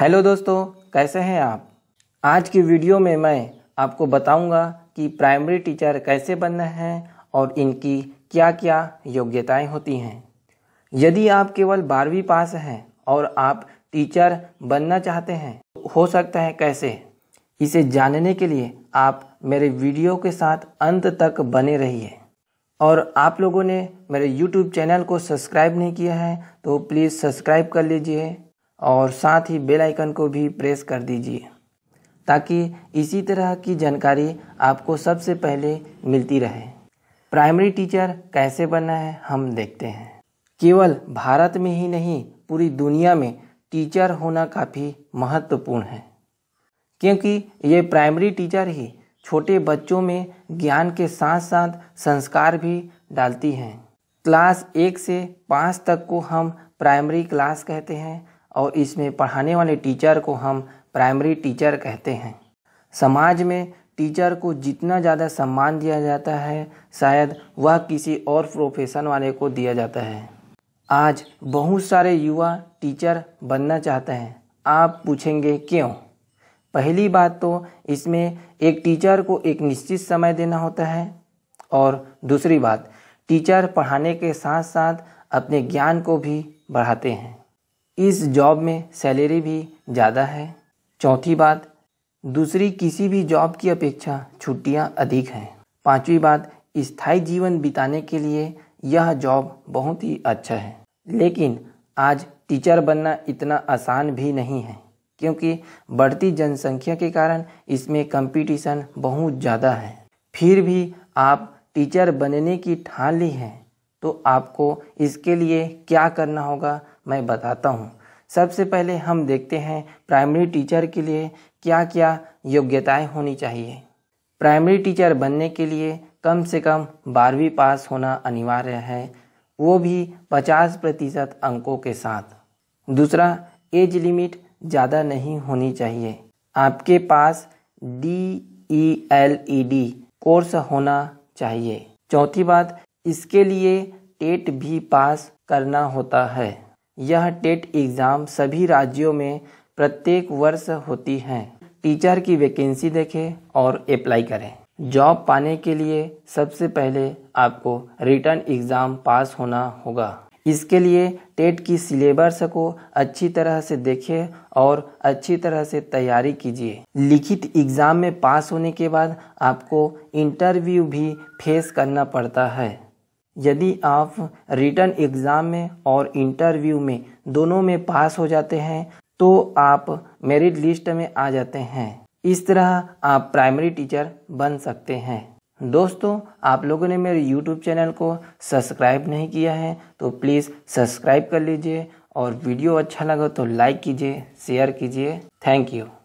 hello दोस्तों कैसे हैं आप आज की वीडियो में मैं आपको बताऊंगा कि प्राइमरी टीचर कैसे बनना है और इनकी क्या क्या योग्यताएं होती हैं यदि आप केवल बारहवीं पास हैं और आप टीचर बनना चाहते हैं हो सकता है कैसे इसे जानने के लिए आप मेरे वीडियो के साथ अंत तक बने रहिए और आप लोगों ने मेरे YouTube चैनल को सब्सक्राइब नहीं किया है तो प्लीज़ सब्सक्राइब कर लीजिए और साथ ही बेल आइकन को भी प्रेस कर दीजिए ताकि इसी तरह की जानकारी आपको सबसे पहले मिलती रहे प्राइमरी टीचर कैसे बनना है हम देखते हैं केवल भारत में ही नहीं पूरी दुनिया में टीचर होना काफ़ी महत्वपूर्ण है क्योंकि ये प्राइमरी टीचर ही छोटे बच्चों में ज्ञान के साथ साथ संस्कार भी डालती हैं क्लास एक से पाँच तक को हम प्राइमरी क्लास कहते हैं और इसमें पढ़ाने वाले टीचर को हम प्राइमरी टीचर कहते हैं समाज में टीचर को जितना ज़्यादा सम्मान दिया जाता है शायद वह किसी और प्रोफेशन वाले को दिया जाता है आज बहुत सारे युवा टीचर बनना चाहते हैं आप पूछेंगे क्यों पहली बात तो इसमें एक टीचर को एक निश्चित समय देना होता है और दूसरी बात टीचर पढ़ाने के साथ साथ अपने ज्ञान को भी बढ़ाते हैं इस जॉब में सैलरी भी ज़्यादा है चौथी बात दूसरी किसी भी जॉब की अपेक्षा छुट्टियां अधिक हैं पांचवी बात स्थायी जीवन बिताने के लिए यह जॉब बहुत ही अच्छा है लेकिन आज टीचर बनना इतना आसान भी नहीं है क्योंकि बढ़ती जनसंख्या के कारण इसमें कंपटीशन बहुत ज़्यादा है फिर भी आप टीचर बनने की ठान ली है तो आपको इसके लिए क्या करना होगा मैं बताता हूँ सबसे पहले हम देखते हैं प्राइमरी टीचर के लिए क्या क्या योग्यताएं होनी चाहिए प्राइमरी टीचर बनने के लिए कम से कम बारहवीं पास होना अनिवार्य है वो भी 50 प्रतिशत अंकों के साथ दूसरा एज लिमिट ज़्यादा नहीं होनी चाहिए आपके पास D E L E D course होना चाहिए चौथी बात इसके लिए टेट भी पास करना होता है यह टेट एग्ज़ाम सभी राज्यों में प्रत्येक वर्ष होती है टीचर की वैकेंसी देखें और अप्लाई करें जॉब पाने के लिए सबसे पहले आपको रिटर्न एग्ज़ाम पास होना होगा इसके लिए टेट की सिलेबस को अच्छी तरह से देखें और अच्छी तरह से तैयारी कीजिए लिखित एग्ज़ाम में पास होने के बाद आपको इंटरव्यू भी फेस करना पड़ता है यदि आप रिटर्न एग्ज़ाम में और इंटरव्यू में दोनों में पास हो जाते हैं तो आप मेरिट लिस्ट में आ जाते हैं इस तरह आप प्राइमरी टीचर बन सकते हैं दोस्तों आप लोगों ने मेरे यूट्यूब चैनल को सब्सक्राइब नहीं किया है तो प्लीज़ सब्सक्राइब कर लीजिए और वीडियो अच्छा लगा तो लाइक कीजिए शेयर कीजिए थैंक यू